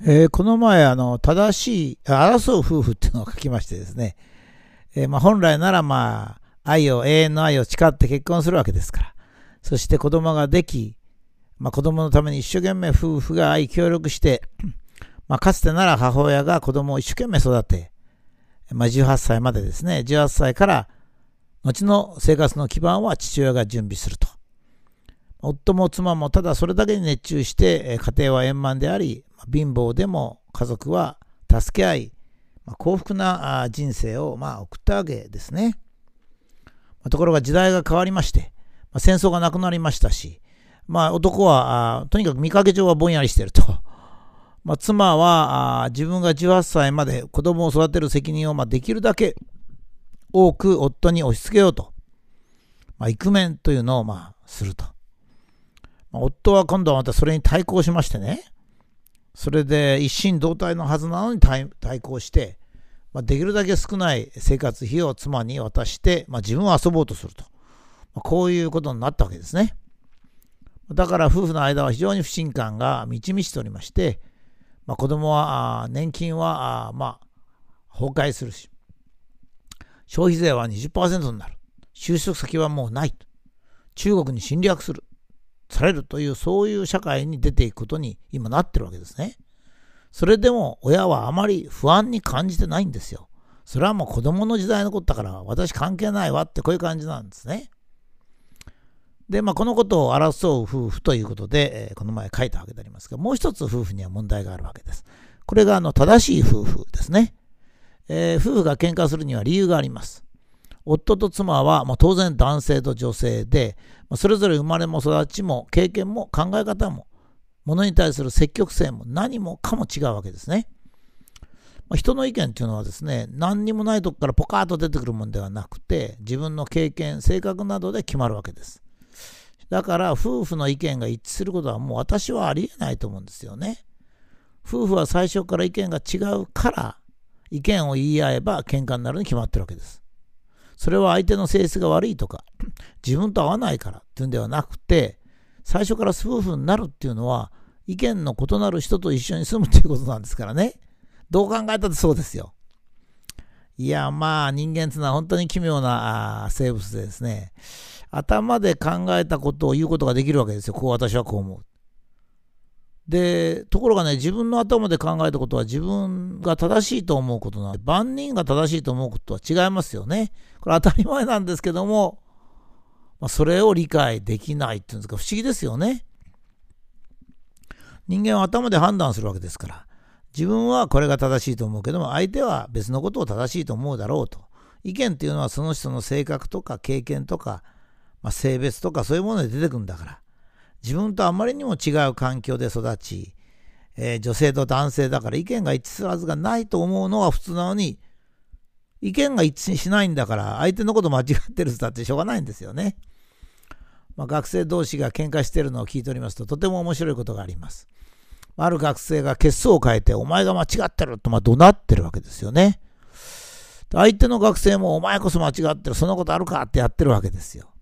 えー、この前、あの、正しい、争う夫婦っていうのを書きましてですね、えー、まあ、本来なら、まあ、愛を、永遠の愛を誓って結婚するわけですから、そして子供ができ、まあ、子供のために一生懸命夫婦が愛協力して、まあ、かつてなら母親が子供を一生懸命育て、まあ、18歳までですね、18歳から、後の生活の基盤は父親が準備すると。夫も妻もただそれだけに熱中して家庭は円満であり貧乏でも家族は助け合い、ま幸福な人生をま送ったわけですね。ところが時代が変わりまして、ま戦争がなくなりましたし、まあ、男はとにかく見かけ上はぼんやりしてると。まあ、妻は自分が18歳まで子供を育てる責任をまできるだけ多く夫に押し付けようと、まあ、イクメンというのをますると。ま夫は今度はまたそれに対抗しましてね、それで一心同体のはずなのに対抗して、まあ、できるだけ少ない生活費を妻に渡して、まあ、自分は遊ぼうとすると、まあ、こういうことになったわけですね。だから夫婦の間は非常に不信感が満ち満ちておりまして、まあ、子供は年金はまあ崩壊するし消費税は20%になる就職先はもうない中国に侵略するされるというそういう社会に出ていくことに今なってるわけですね。それでも親はあまり不安に感じてないんですよ。それはもう子供の時代のことだから私関係ないわってこういう感じなんですね。で、まあ、このことを争う夫婦ということで、えー、この前書いたわけでありますが、もう一つ夫婦には問題があるわけです。これがあの正しい夫婦ですね。えー、夫婦が喧嘩するには理由があります。夫と妻は、まあ、当然男性と女性で、まあ、それぞれ生まれも育ちも経験も考え方もものに対する積極性も何もかも違うわけですね。まあ、人の意見っていうのはですね何にもないとこからポカーと出てくるもんではなくて自分の経験性格などで決まるわけです。だから夫婦の意見が一致することはもう私はありえないと思うんですよね。夫婦は最初から意見が違うから意見を言い合えば喧嘩になるに決まってるわけです。それは相手の性質が悪いとか、自分と合わないからっていうんではなくて、最初から夫婦になるっていうのは、意見の異なる人と一緒に住むっていうことなんですからね。どう考えたってそうですよ。いや、まあ人間っていうのは本当に奇妙な生物でですね、頭で考えたことを言うことができるわけですよ。こう私はこう思う。で、ところがね、自分の頭で考えたことは自分が正しいと思うことなんで、万人が正しいと思うことは違いますよね。これ当たり前なんですけども、まあ、それを理解できないっていうんですか、不思議ですよね。人間は頭で判断するわけですから、自分はこれが正しいと思うけども、相手は別のことを正しいと思うだろうと。意見っていうのはその人の性格とか経験とか、まあ、性別とかそういうもので出てくるんだから。自分とあまりにも違う環境で育ち、えー、女性と男性だから意見が一致するはずがないと思うのは普通なのに、意見が一致しないんだから、相手のこと間違ってるだってしょうがないんですよね。まあ、学生同士が喧嘩してるのを聞いておりますと、とても面白いことがあります。ある学生が血相を変えて、お前が間違ってると、まあ、怒鳴ってるわけですよね。相手の学生も、お前こそ間違ってる、そんなことあるかってやってるわけですよ。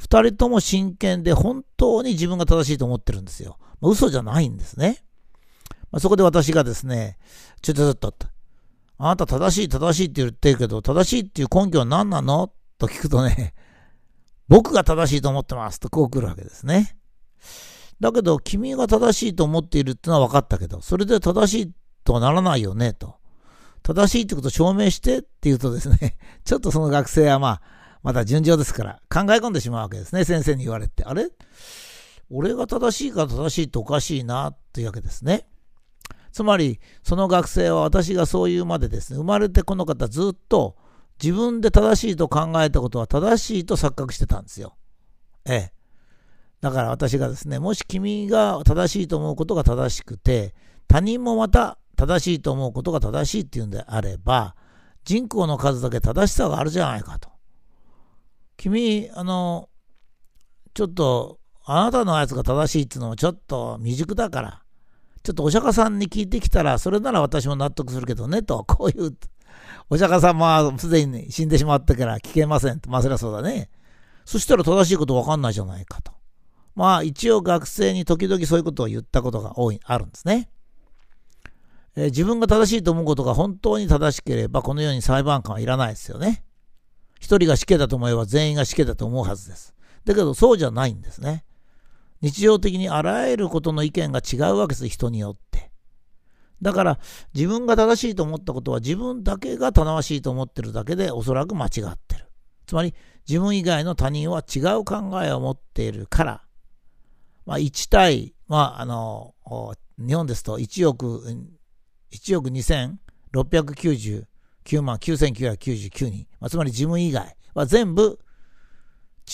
2人とも真剣で本当に自分が正しいと思ってるんですよ。まあ、嘘じゃないんですね。まあ、そこで私がですね、ちょちょちょっと、あなた正しい正しいって言ってるけど、正しいっていう根拠は何なのと聞くとね、僕が正しいと思ってますとこう来るわけですね。だけど、君が正しいと思っているってのは分かったけど、それで正しいとはならないよね、と。正しいってことを証明してって言うとですね、ちょっとその学生はまあ、また順調ですから、考え込んでしまうわけですね、先生に言われて。あれ俺が正しいか正しいとおかしいな、というわけですね。つまり、その学生は私がそう言うまでですね、生まれてこの方ずっと自分で正しいと考えたことは正しいと錯覚してたんですよ。ええ。だから私がですね、もし君が正しいと思うことが正しくて、他人もまた正しいと思うことが正しいっていうんであれば、人口の数だけ正しさがあるじゃないかと。君、あの、ちょっと、あなたのやつが正しいっていうのはちょっと未熟だから、ちょっとお釈迦さんに聞いてきたら、それなら私も納得するけどね、と、こういう、お釈迦様はすでに死んでしまったから聞けませんと。まあ、そりゃそうだね。そしたら正しいことわかんないじゃないかと。まあ、一応学生に時々そういうことを言ったことが多い、あるんですね。え自分が正しいと思うことが本当に正しければ、このように裁判官はいらないですよね。一人が死刑だと思えば全員が死刑だと思うはずです。だけどそうじゃないんですね。日常的にあらゆることの意見が違うわけです、人によって。だから自分が正しいと思ったことは自分だけが正しいと思ってるだけでおそらく間違ってる。つまり自分以外の他人は違う考えを持っているから、まあ、1対、まあ、あの日本ですと1億1億2690 9万9999人、まあ、つまり自分以外は全部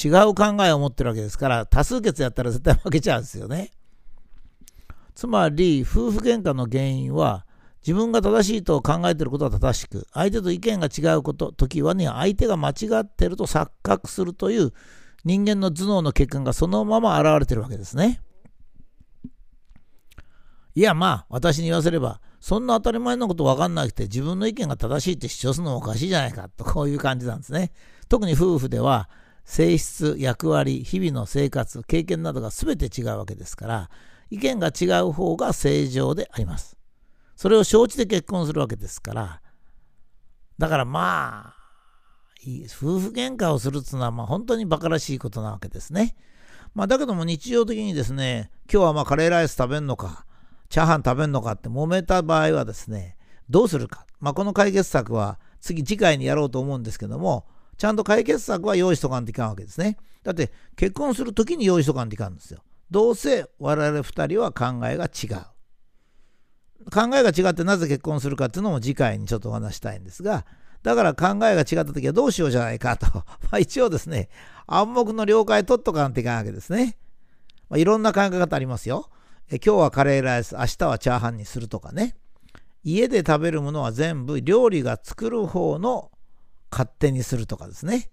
違う考えを持ってるわけですから、多数決やったら絶対負けちゃうんですよね。つまり、夫婦喧嘩の原因は、自分が正しいと考えてることは正しく、相手と意見が違うこと、時はね、相手が間違ってると錯覚するという人間の頭脳の欠陥がそのまま現れてるわけですね。いや、まあ、私に言わせれば、そんな当たり前のこと分かんなくて自分の意見が正しいって主張するのもおかしいじゃないかとこういう感じなんですね。特に夫婦では性質、役割、日々の生活、経験などが全て違うわけですから意見が違う方が正常であります。それを承知で結婚するわけですからだからまあ夫婦喧嘩をするっていうのはまあ本当に馬鹿らしいことなわけですね。まあ、だけども日常的にですね今日はまカレーライス食べんのかチャーハン食べんのかって揉めた場合はですね、どうするか。まあ、この解決策は次、次回にやろうと思うんですけども、ちゃんと解決策は用意しとかんといかんわけですね。だって結婚する時に用意しとかんといかんですよ。どうせ我々2人は考えが違う。考えが違ってなぜ結婚するかっていうのも次回にちょっとお話したいんですが、だから考えが違った時はどうしようじゃないかと。まあ一応ですね、暗黙の了解取っとかんといかんわけですね。まあ、いろんな考え方ありますよ。え今日はカレーライス、明日はチャーハンにするとかね。家で食べるものは全部料理が作る方の勝手にするとかですね。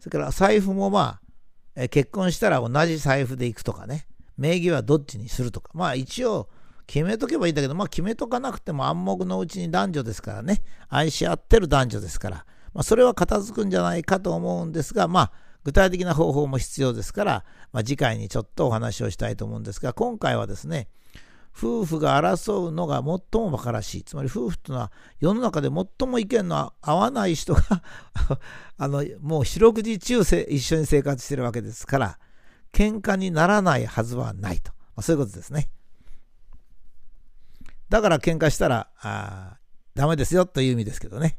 それから財布もまあ、結婚したら同じ財布で行くとかね。名義はどっちにするとか。まあ一応決めとけばいいんだけど、まあ決めとかなくても暗黙のうちに男女ですからね。愛し合ってる男女ですから。まあそれは片付くんじゃないかと思うんですが、まあ具体的な方法も必要ですから、まあ、次回にちょっとお話をしたいと思うんですが、今回はですね、夫婦が争うのが最も馬鹿らしい。つまり夫婦というのは世の中で最も意見の合わない人が あの、もう四六時中一緒に生活してるわけですから、喧嘩にならないはずはないと。まあ、そういうことですね。だから喧嘩したら、あダメですよという意味ですけどね。